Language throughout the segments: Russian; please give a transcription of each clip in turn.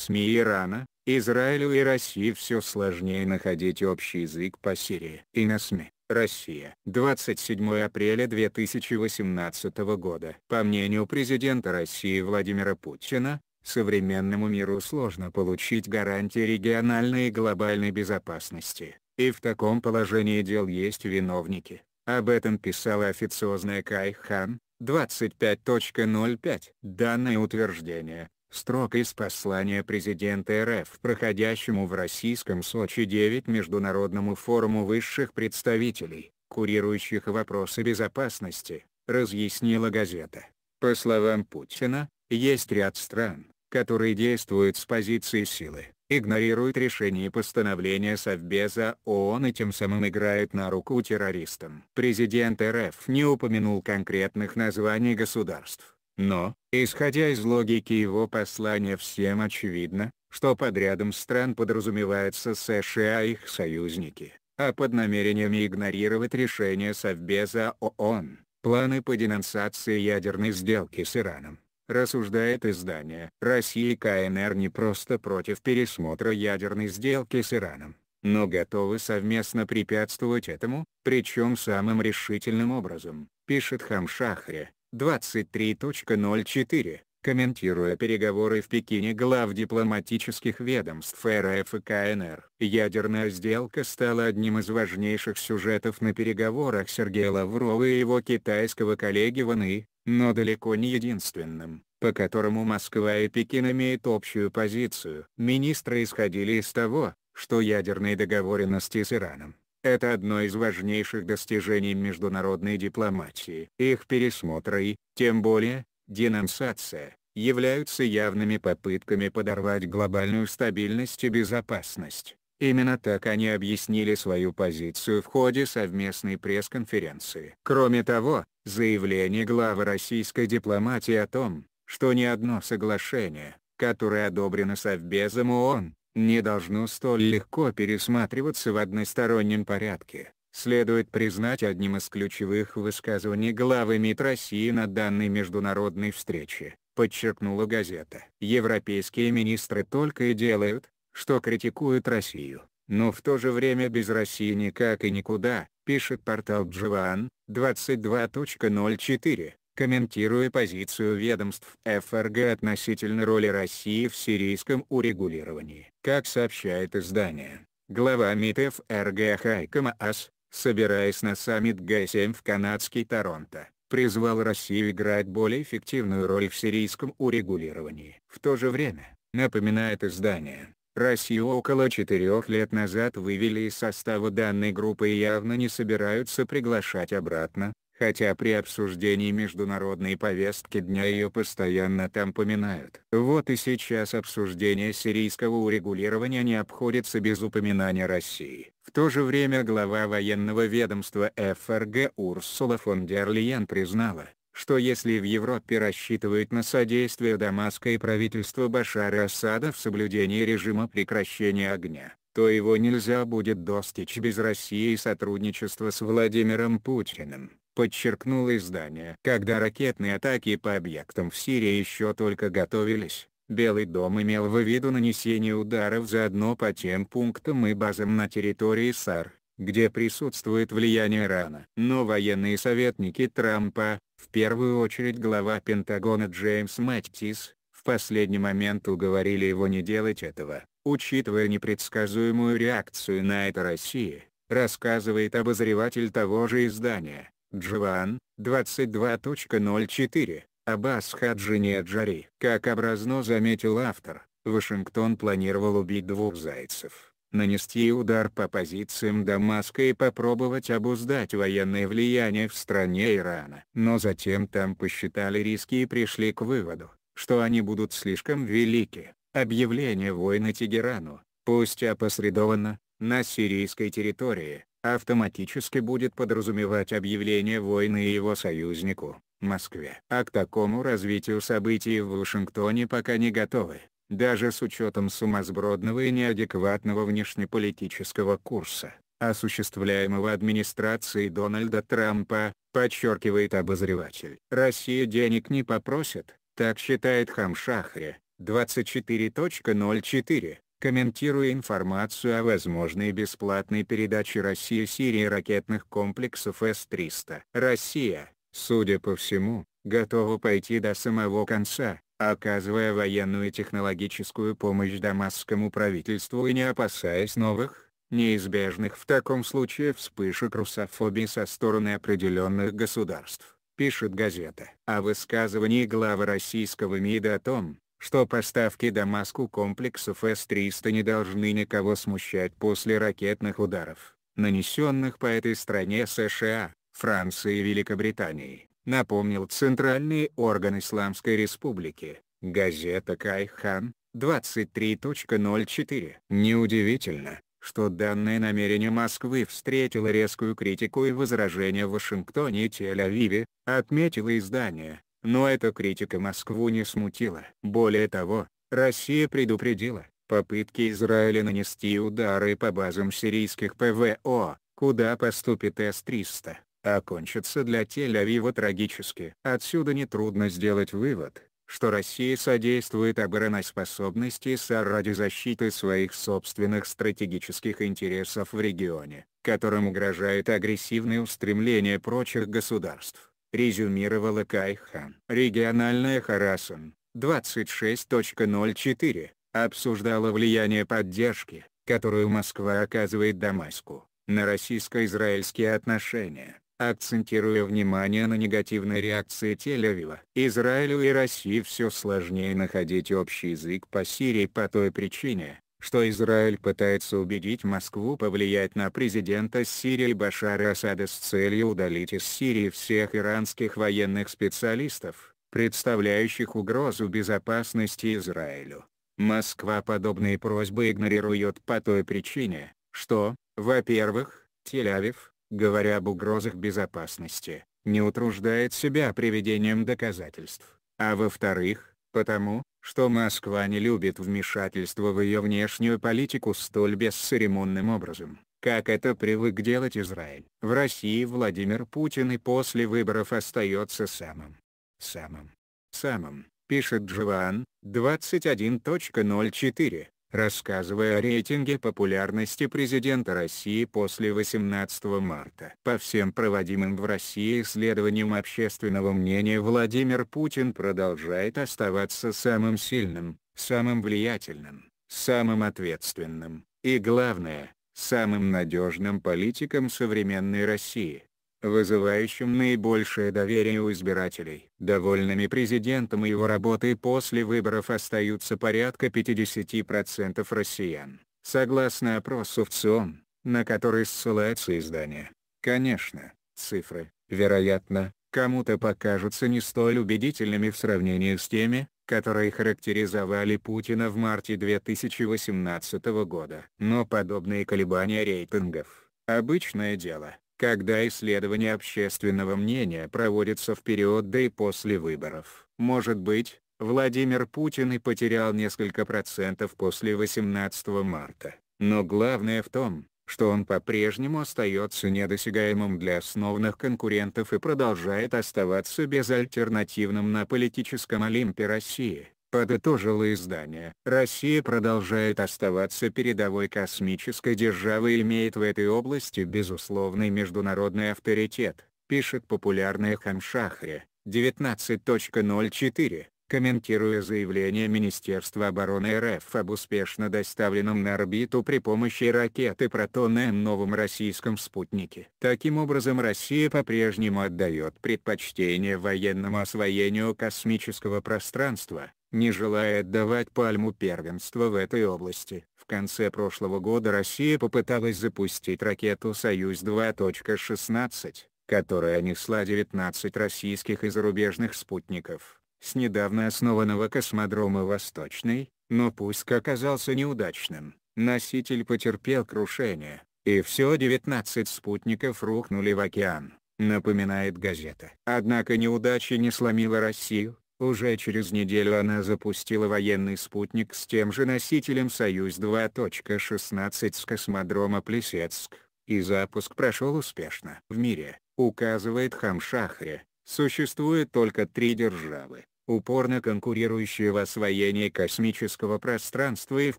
СМИ Ирана, Израилю и России все сложнее находить общий язык по Сирии. И на СМИ. Россия. 27 апреля 2018 года. По мнению президента России Владимира Путина, современному миру сложно получить гарантии региональной и глобальной безопасности, и в таком положении дел есть виновники. Об этом писала официозная Кайхан 25.05. Данное утверждение Строка из послания президента РФ проходящему в российском Сочи 9 Международному форуму высших представителей, курирующих вопросы безопасности, разъяснила газета. По словам Путина, есть ряд стран, которые действуют с позиции силы, игнорируют решение постановления Совбеза ООН и тем самым играют на руку террористам. Президент РФ не упомянул конкретных названий государств, но, исходя из логики его послания всем очевидно, что под рядом стран подразумеваются США и их союзники, а под намерениями игнорировать решение Совбеза ООН, планы по денонсации ядерной сделки с Ираном. Рассуждает издание, Россия и КНР не просто против пересмотра ядерной сделки с Ираном, но готовы совместно препятствовать этому, причем самым решительным образом, пишет Хамшахри. 23.04, комментируя переговоры в Пекине глав дипломатических ведомств РФ и КНР. Ядерная сделка стала одним из важнейших сюжетов на переговорах Сергея Лаврова и его китайского коллеги Ваны, но далеко не единственным по которому Москва и Пекин имеют общую позицию. Министры исходили из того, что ядерные договоренности с Ираном это одно из важнейших достижений международной дипломатии. Их пересмотр и, тем более, денонсация, являются явными попытками подорвать глобальную стабильность и безопасность. Именно так они объяснили свою позицию в ходе совместной пресс-конференции. Кроме того, заявление главы российской дипломатии о том, что ни одно соглашение, которое одобрено Совбезом ООН, не должно столь легко пересматриваться в одностороннем порядке, следует признать одним из ключевых высказываний главы МИД России на данной международной встрече, подчеркнула газета. Европейские министры только и делают, что критикуют Россию, но в то же время без России никак и никуда, пишет портал Дживан, 22.04 комментируя позицию ведомств ФРГ относительно роли России в сирийском урегулировании. Как сообщает издание, глава МИД ФРГ Хайка Маас, собираясь на саммит Г7 в канадский Торонто, призвал Россию играть более эффективную роль в сирийском урегулировании. В то же время, напоминает издание, Россию около четырех лет назад вывели из состава данной группы и явно не собираются приглашать обратно, хотя при обсуждении международной повестки дня ее постоянно там поминают. Вот и сейчас обсуждение сирийского урегулирования не обходится без упоминания России. В то же время глава военного ведомства ФРГ Урсула фон дер Лиен признала, что если в Европе рассчитывают на содействие Дамаска и правительства Башара Асада в соблюдении режима прекращения огня, то его нельзя будет достичь без России и сотрудничества с Владимиром Путиным подчеркнуло издание. Когда ракетные атаки по объектам в Сирии еще только готовились, Белый дом имел в виду нанесение ударов заодно по тем пунктам и базам на территории САР, где присутствует влияние Ирана. Но военные советники Трампа, в первую очередь глава Пентагона Джеймс Мэттис, в последний момент уговорили его не делать этого, учитывая непредсказуемую реакцию на это России, рассказывает обозреватель того же издания. Дживан, 22.04, Аббас Хаджини Джари. Как образно заметил автор, Вашингтон планировал убить двух зайцев, нанести удар по позициям Дамаска и попробовать обуздать военное влияние в стране Ирана. Но затем там посчитали риски и пришли к выводу, что они будут слишком велики. Объявление войны Тегерану, пусть опосредованно, на сирийской территории, автоматически будет подразумевать объявление войны его союзнику, Москве. А к такому развитию событий в Вашингтоне пока не готовы, даже с учетом сумасбродного и неадекватного внешнеполитического курса, осуществляемого администрацией Дональда Трампа, подчеркивает обозреватель. Россия денег не попросит, так считает Хамшахри, 24.04 комментируя информацию о возможной бесплатной передаче России Сирии ракетных комплексов С-300. Россия, судя по всему, готова пойти до самого конца, оказывая военную и технологическую помощь дамасскому правительству и не опасаясь новых, неизбежных в таком случае вспышек русофобии со стороны определенных государств, пишет газета. О высказывании главы российского МИДа о том, что поставки Дамаску комплексов С-300 не должны никого смущать после ракетных ударов, нанесенных по этой стране США, Франции и Великобритании, напомнил Центральный орган Исламской Республики, газета «Кайхан», 23.04. Неудивительно, что данное намерение Москвы встретило резкую критику и возражения в Вашингтоне и Тель-Авиве, отметило издание. Но эта критика Москву не смутила. Более того, Россия предупредила, попытки Израиля нанести удары по базам сирийских ПВО, куда поступит С-300, окончатся для Тель-Авива трагически. Отсюда нетрудно сделать вывод, что Россия содействует обороноспособности САР ради защиты своих собственных стратегических интересов в регионе, которым угрожает агрессивные устремления прочих государств резюмировала Кайхан. Региональная Харасон, 26.04, обсуждала влияние поддержки, которую Москва оказывает Дамаску, на российско-израильские отношения, акцентируя внимание на негативной реакции Тель-Авива. Израилю и России все сложнее находить общий язык по Сирии по той причине, что Израиль пытается убедить Москву повлиять на президента Сирии Башара Асада с целью удалить из Сирии всех иранских военных специалистов, представляющих угрозу безопасности Израилю. Москва подобные просьбы игнорирует по той причине, что, во-первых, Тель-Авив, говоря об угрозах безопасности, не утруждает себя приведением доказательств, а во-вторых, потому, что Москва не любит вмешательство в ее внешнюю политику столь бесцеремонным образом, как это привык делать Израиль. В России Владимир Путин и после выборов остается самым. Самым. Самым, пишет Джован, 21.04 рассказывая о рейтинге популярности президента России после 18 марта. По всем проводимым в России исследованиям общественного мнения Владимир Путин продолжает оставаться самым сильным, самым влиятельным, самым ответственным и главное, самым надежным политиком современной России вызывающим наибольшее доверие у избирателей. Довольными президентом и его работой после выборов остаются порядка 50% россиян, согласно опросу в ЦИОМ, на который ссылается издание. Конечно, цифры, вероятно, кому-то покажутся не столь убедительными в сравнении с теми, которые характеризовали Путина в марте 2018 года. Но подобные колебания рейтингов – обычное дело когда исследование общественного мнения проводится в период до и после выборов. Может быть, Владимир Путин и потерял несколько процентов после 18 марта. Но главное в том, что он по-прежнему остается недосягаемым для основных конкурентов и продолжает оставаться безальтернативным на политическом олимпе России. Подытожило издание. Россия продолжает оставаться передовой космической державой и имеет в этой области безусловный международный авторитет, пишет популярная Хамшахри, 19.04, комментируя заявление Министерства обороны РФ об успешно доставленном на орбиту при помощи ракеты «Протон» М новом российском спутнике. Таким образом Россия по-прежнему отдает предпочтение военному освоению космического пространства, не желая отдавать пальму первенства в этой области. В конце прошлого года Россия попыталась запустить ракету «Союз-2.16», которая несла 19 российских и зарубежных спутников, с недавно основанного космодрома «Восточный», но пуск оказался неудачным, носитель потерпел крушение, и все 19 спутников рухнули в океан, напоминает газета. Однако неудача не сломила Россию, уже через неделю она запустила военный спутник с тем же носителем «Союз-2.16» с космодрома Плесецк, и запуск прошел успешно. В мире, указывает Хамшахри, существует только три державы, упорно конкурирующие в освоении космического пространства и в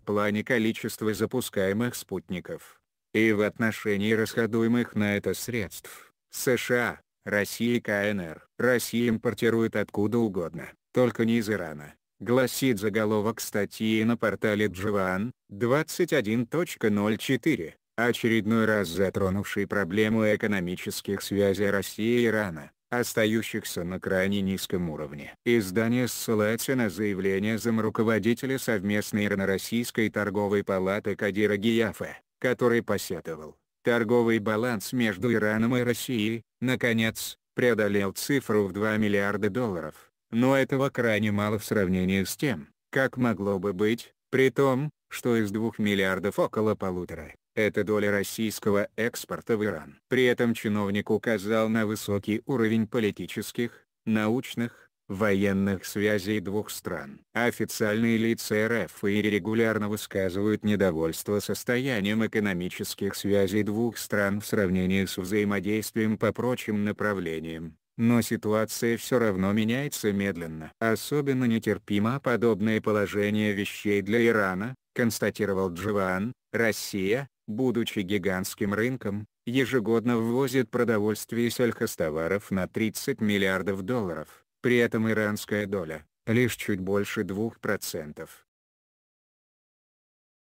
плане количества запускаемых спутников. И в отношении расходуемых на это средств, США, Россия и КНР. Россия импортирует откуда угодно, только не из Ирана. Гласит заголовок статьи на портале Дживан, 21.04, очередной раз затронувший проблему экономических связей России и Ирана, остающихся на крайне низком уровне. Издание ссылается на заявление замруководителя совместной ирано-российской торговой палаты Кадира Гияфе, который посетовал, Торговый баланс между Ираном и Россией, наконец, преодолел цифру в 2 миллиарда долларов, но этого крайне мало в сравнении с тем, как могло бы быть, при том, что из 2 миллиардов около полутора. Это доля российского экспорта в Иран. При этом чиновник указал на высокий уровень политических, научных, военных связей двух стран. Официальные лица РФ и регулярно высказывают недовольство состоянием экономических связей двух стран в сравнении с взаимодействием по прочим направлениям. Но ситуация все равно меняется медленно. Особенно нетерпимо подобное положение вещей для Ирана, констатировал Дживан, Россия, будучи гигантским рынком, ежегодно ввозит продовольствие и сельхозтоваров на 30 миллиардов долларов. При этом иранская доля лишь чуть больше 2%.